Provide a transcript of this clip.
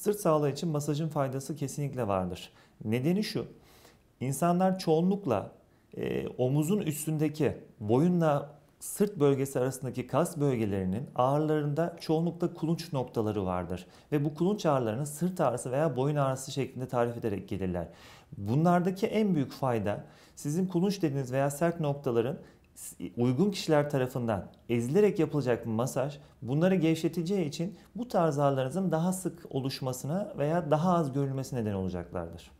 Sırt sağlığı için masajın faydası kesinlikle vardır. Nedeni şu, insanlar çoğunlukla e, omuzun üstündeki boyunla sırt bölgesi arasındaki kas bölgelerinin ağrılarında çoğunlukla kulunç noktaları vardır. Ve bu kulunç ağrılarını sırt ağrısı veya boyun ağrısı şeklinde tarif ederek gelirler. Bunlardaki en büyük fayda sizin kulunç dediğiniz veya sert noktaların uygun kişiler tarafından ezilerek yapılacak bir masaj bunları gevşeteceği için bu tarz ağrılarınızın daha sık oluşmasına veya daha az görülmesi neden olacaklardır.